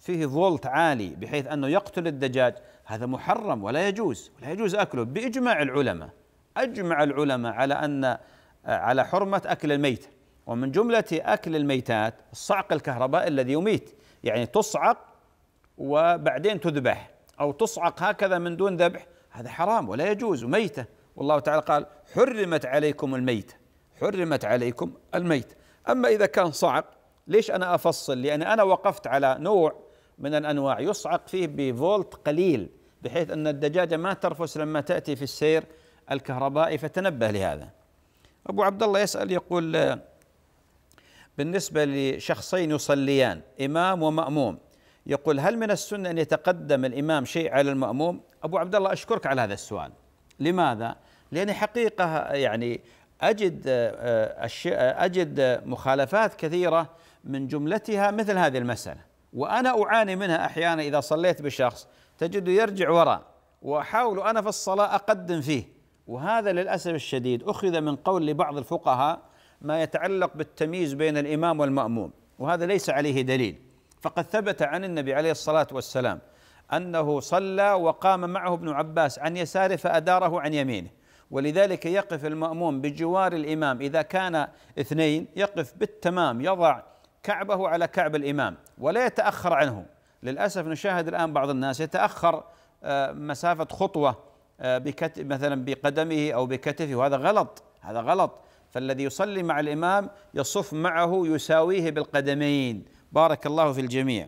فيه فولت عالي بحيث أنه يقتل الدجاج هذا محرم ولا يجوز ولا يجوز أكله بإجماع العلماء أجمع العلماء على أن آه، على حرمة أكل الميت ومن جملة أكل الميتات الصعق الكهربائي الذي يميت يعني تصعق وبعدين تذبح أو تصعق هكذا من دون ذبح هذا حرام ولا يجوز ميتة والله تعالى قال حرمت عليكم الميتة حرمت عليكم الميت أما إذا كان صعق ليش أنا أفصل لأن أنا وقفت على نوع من الأنواع يصعق فيه بفولت قليل بحيث أن الدجاجة ما ترفس لما تأتي في السير الكهربائي فتنبه لهذا أبو عبد الله يسأل يقول بالنسبة لشخصين يصليان إمام ومأموم يقول هل من السنة أن يتقدم الإمام شيء على المأموم أبو عبد الله أشكرك على هذا السؤال لماذا؟ لأن حقيقة يعني أجد أجد مخالفات كثيرة من جملتها مثل هذه المسألة وأنا أعاني منها أحيانا إذا صليت بشخص تجده يرجع وراء وأحاول أنا في الصلاة أقدم فيه وهذا للأسف الشديد أخذ من قول لبعض الفقهاء ما يتعلق بالتمييز بين الإمام والمأموم وهذا ليس عليه دليل فقد ثبت عن النبي عليه الصلاة والسلام أنه صلى وقام معه ابن عباس عن يساره فأداره عن يمينه ولذلك يقف المأموم بجوار الإمام إذا كان اثنين يقف بالتمام يضع كعبه على كعب الامام ولا يتاخر عنه للاسف نشاهد الان بعض الناس يتاخر آه، مسافه خطوه آه، بكتف مثلا بقدمه او بكتفه وهذا غلط هذا غلط فالذي يصلي مع الامام يصف معه يساويه بالقدمين بارك الله في الجميع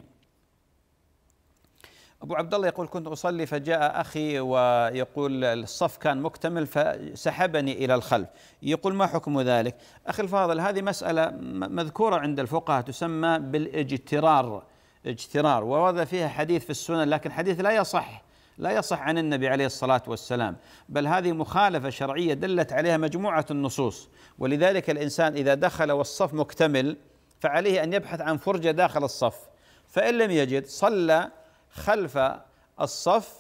أبو عبد الله يقول كنت أصلي فجاء أخي ويقول الصف كان مكتمل فسحبني إلى الخلف يقول ما حكم ذلك أخي الفاضل هذه مسألة مذكورة عند الفقهاء تسمى بالاجترار اجترار وورد فيها حديث في السنن لكن حديث لا يصح لا يصح عن النبي عليه الصلاة والسلام بل هذه مخالفة شرعية دلت عليها مجموعة النصوص ولذلك الإنسان إذا دخل والصف مكتمل فعليه أن يبحث عن فرجة داخل الصف فإن لم يجد صلى خلف الصف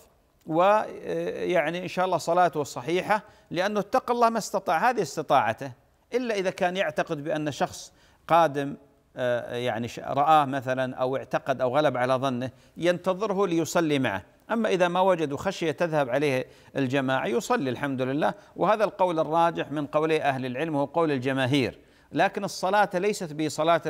ويعني آه، إن شاء الله صلاته صحيحة لأنه اتقى الله ما استطاع هذه استطاعته إلا إذا كان يعتقد بأن شخص قادم آه، يعني رآه مثلا أو اعتقد أو غلب على ظنه ينتظره ليصلي معه أما إذا ما وجد خشية تذهب عليه الجماعة يصلي الحمد لله وهذا القول الراجح من قولي أهل العلم هو قول الجماهير لكن الصلاة ليست بصلاة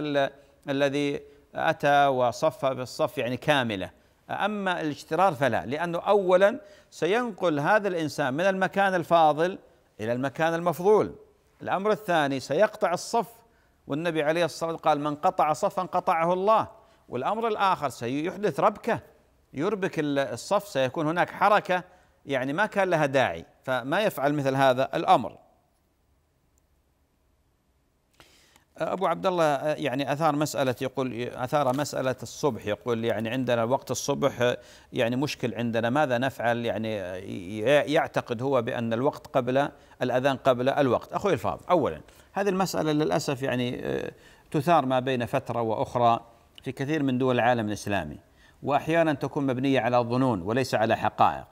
الذي أتى وصف بالصف يعني كاملة أما الاجترار فلا لأنه أولا سينقل هذا الإنسان من المكان الفاضل إلى المكان المفضول الأمر الثاني سيقطع الصف والنبي عليه الصلاة والسلام قال من قطع صفا قطعه الله والأمر الآخر سيحدث ربكة يربك الصف سيكون هناك حركة يعني ما كان لها داعي فما يفعل مثل هذا الأمر أبو عبد الله يعني أثار مسألة يقول أثار مسألة الصبح يقول يعني عندنا وقت الصبح يعني مشكل عندنا ماذا نفعل يعني يعتقد هو بأن الوقت قبل الأذان قبل الوقت أخوي الفاضل أولا هذه المسألة للأسف يعني تثار ما بين فترة وأخرى في كثير من دول العالم الإسلامي وأحيانا تكون مبنية على ظنون وليس على حقائق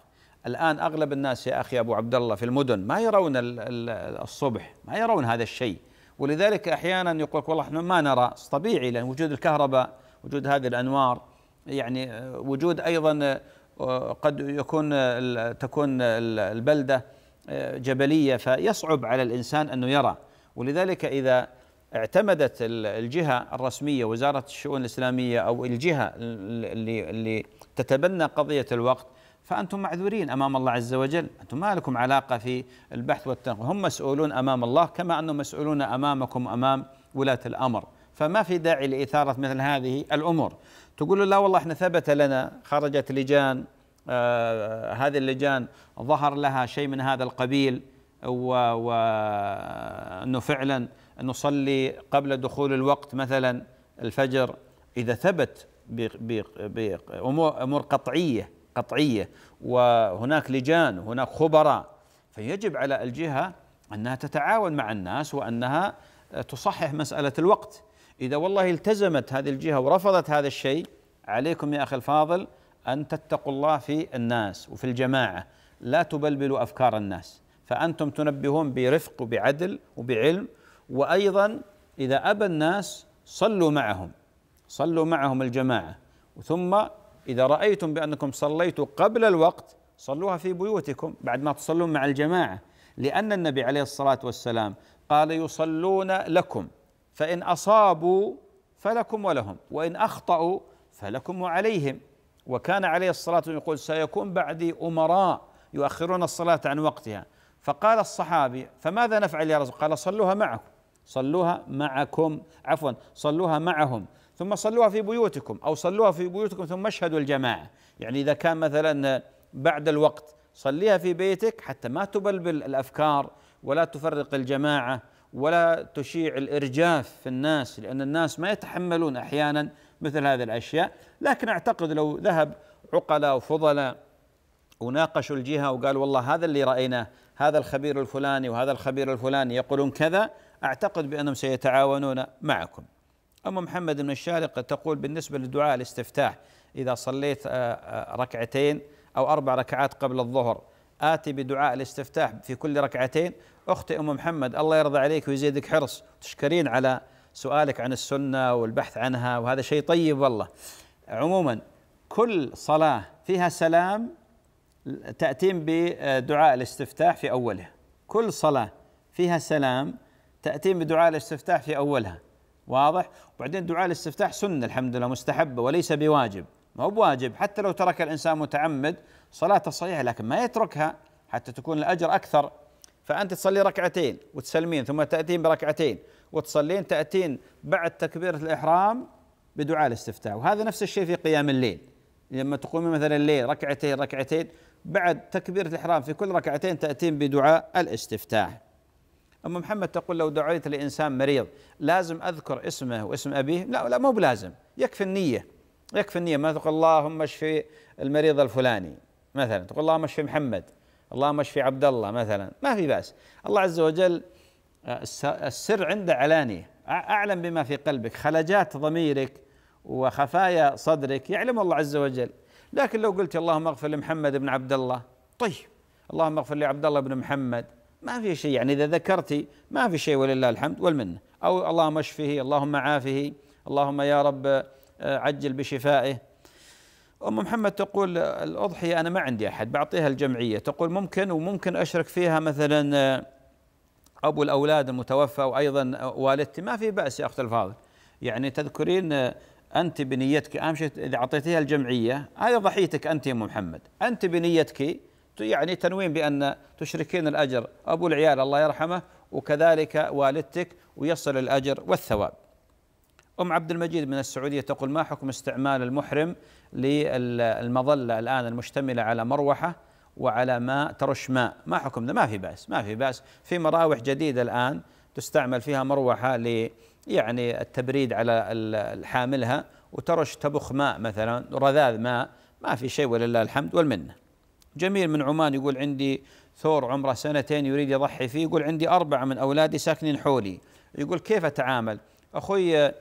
الآن أغلب الناس يا أخي أبو عبد الله في المدن ما يرون الصبح ما يرون هذا الشيء ولذلك احيانا يقول لك والله احنا ما نرى طبيعي لان وجود الكهرباء وجود هذه الانوار يعني آه، وجود ايضا آه، قد يكون آه، تكون البلده جبليه فيصعب على الانسان انه يرى ولذلك اذا اعتمدت الجهه الرسميه وزاره الشؤون الاسلاميه او الجهه اللي اللي تتبنى قضيه الوقت فأنتم معذورين أمام الله عز وجل أنتم ما لكم علاقة في البحث والتنقل هم مسؤولون أمام الله كما أنهم مسؤولون أمامكم أمام ولاة الأمر فما في داعي لإثارة مثل هذه الأمور تقول لا والله احنا ثبت لنا خرجت لجان آه هذه اللجان ظهر لها شيء من هذا القبيل وأنه فعلا نصلي قبل دخول الوقت مثلا الفجر إذا ثبت بأمور قطعية قطعيه وهناك لجان وهناك خبراء فيجب على الجهه انها تتعاون مع الناس وانها تصحح مساله الوقت اذا والله التزمت هذه الجهه ورفضت هذا الشيء عليكم يا اخي الفاضل ان تتقوا الله في الناس وفي الجماعه لا تبلبلوا افكار الناس فانتم تنبهون برفق وبعدل وبعلم وايضا اذا ابى الناس صلوا معهم صلوا معهم الجماعه ثم إذا رأيتم بأنكم صليتوا قبل الوقت صلوها في بيوتكم بعد ما تصلون مع الجماعة لأن النبي عليه الصلاة والسلام قال يصلون لكم فإن أصابوا فلكم ولهم وإن أخطأوا فلكم وعليهم وكان عليه الصلاة والسلام يقول سيكون بعدي أمراء يؤخرون الصلاة عن وقتها فقال الصحابي فماذا نفعل يا رسول قال صلوها معكم صلوها معكم عفوا صلوها معهم ثم صلوها في بيوتكم أو صلوها في بيوتكم ثم اشهدوا الجماعة يعني إذا كان مثلا بعد الوقت صليها في بيتك حتى ما تبلبل الأفكار ولا تفرق الجماعة ولا تشيع الارجاف في الناس لان الناس ما يتحملون احيانا مثل هذه الاشياء، لكن اعتقد لو ذهب عقلاء وفضلاء وناقشوا الجهه وقالوا والله هذا اللي رايناه، هذا الخبير الفلاني وهذا الخبير الفلاني يقولون كذا، اعتقد بانهم سيتعاونون معكم. أم محمد من الشارقة تقول بالنسبة لدعاء الاستفتاح إذا صليت آه، آه، ركعتين أو أربع ركعات قبل الظهر آتي بدعاء الاستفتاح في كل ركعتين أختي أم محمد الله يرضى عليك ويزيدك حرص تشكرين على سؤالك عن السنة والبحث عنها وهذا شيء طيب والله عموما كل صلاة فيها سلام تأتين بدعاء الاستفتاح في أولها كل صلاة فيها سلام تأتين بدعاء الاستفتاح في أولها واضح وبعدين دعاء الاستفتاح سنة الحمد لله مستحبة وليس بواجب ما هو بواجب حتى لو ترك الإنسان متعمد صلاته صحيحة لكن ما يتركها حتى تكون الأجر أكثر فأنت تصلي ركعتين وتسلمين ثم تأتين بركعتين وتصلين تأتين بعد تكبيرة الإحرام بدعاء الاستفتاح وهذا نفس الشيء في قيام الليل لما تقومين مثلا الليل ركعتين ركعتين بعد تكبيرة الإحرام في كل ركعتين تأتين بدعاء الاستفتاح أم محمد تقول لو دعيت لإنسان مريض لازم أذكر اسمه واسم أبيه لا لا مو بلازم يكفي النية يكفي النية ما تقول اللهم اشفي المريض الفلاني مثلا تقول اللهم اشفي محمد اللهم اشفي عبد الله مثلا ما في بأس الله عز وجل آه، السر عنده علانية أعلم بما في قلبك خلجات ضميرك وخفايا صدرك يعلم الله عز وجل لكن لو قلت اللهم اغفر لمحمد بن عبد الله طيب اللهم اغفر لعبد الله بن محمد ما في شيء يعني إذا ذكرتي ما في شيء ولله الحمد والمنة أو اللهم اشفه اللهم عافه اللهم يا رب آه، عجل بشفائه أم محمد تقول الأضحية أنا ما عندي أحد بعطيها الجمعية تقول ممكن وممكن أشرك فيها مثلا آه، أبو الأولاد المتوفى وأيضا والدتي ما في بأس يا أخت الفاضل يعني تذكرين آه، أنت بنيتك أهم شيء إذا أعطيتيها الجمعية هذه ضحيتك أنت يا أم محمد أنت بنيتك يعني تنوين بأن تشركين الأجر أبو العيال الله يرحمه وكذلك والدتك ويصل الأجر والثواب أم عبد المجيد من السعودية تقول ما حكم استعمال المحرم للمظلة الآن المشتملة على مروحة وعلى ماء ترش ماء ما حكم ما في بأس ما في بأس في مراوح جديدة الآن تستعمل فيها مروحة ل يعني التبريد على حاملها وترش تبخ ماء مثلا رذاذ ماء ما في شيء ولله الحمد والمنه جميل من عمان يقول عندي ثور عمره سنتين يريد يضحي فيه يقول عندي أربعة من أولادي ساكنين حولي يقول كيف أتعامل أخوي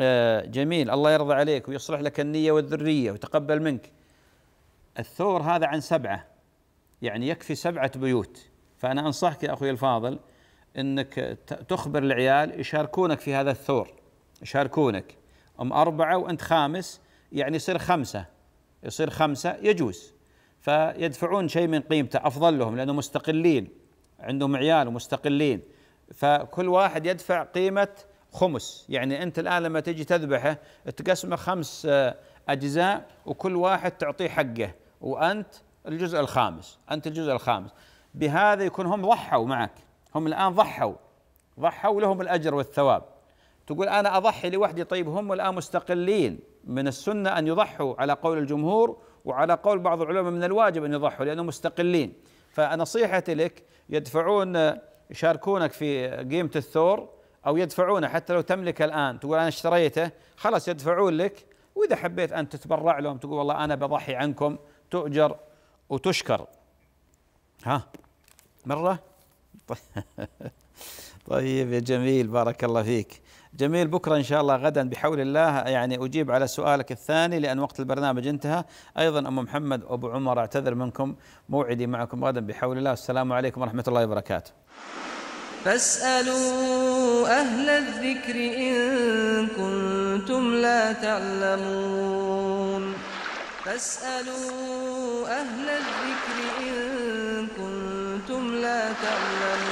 آه، جميل الله يرضى عليك ويصلح لك النية والذرية وتقبل منك الثور هذا عن سبعة يعني يكفي سبعة بيوت فأنا أنصحك يا أخوي الفاضل أنك تخبر العيال يشاركونك في هذا الثور يشاركونك أم أربعة وأنت خامس يعني يصير خمسة يصير خمسة يجوز فيدفعون شيء من قيمته افضل لهم لانه مستقلين عندهم عيال ومستقلين فكل واحد يدفع قيمه خمس يعني انت الان لما تجي تذبحه تقسمه خمس آه، اجزاء وكل واحد تعطيه حقه وانت الجزء الخامس انت الجزء الخامس بهذا يكون هم ضحوا معك هم الان ضحوا ضحوا لهم الاجر والثواب تقول انا اضحي لوحدي طيب هم الان مستقلين من السنه ان يضحوا على قول الجمهور وعلى قول بعض العلماء من الواجب أن يضحوا لأنهم مستقلين فنصيحتي لك يدفعون يشاركونك في قيمة الثور أو يدفعونه حتى لو تملك الآن تقول أنا اشتريته خلاص يدفعون لك وإذا حبيت أن تتبرع لهم تقول والله أنا بضحي عنكم تؤجر وتشكر ها مرة طيب يا جميل بارك الله فيك جميل بكرة إن شاء الله غدا بحول الله يعني أجيب على سؤالك الثاني لأن وقت البرنامج انتهى أيضا أم محمد وأبو عمر أعتذر منكم موعدي معكم غدا بحول الله السلام عليكم ورحمة الله وبركاته فاسألوا أهل الذكر إن كنتم لا تعلمون فاسألوا أهل الذكر إن كنتم لا تعلمون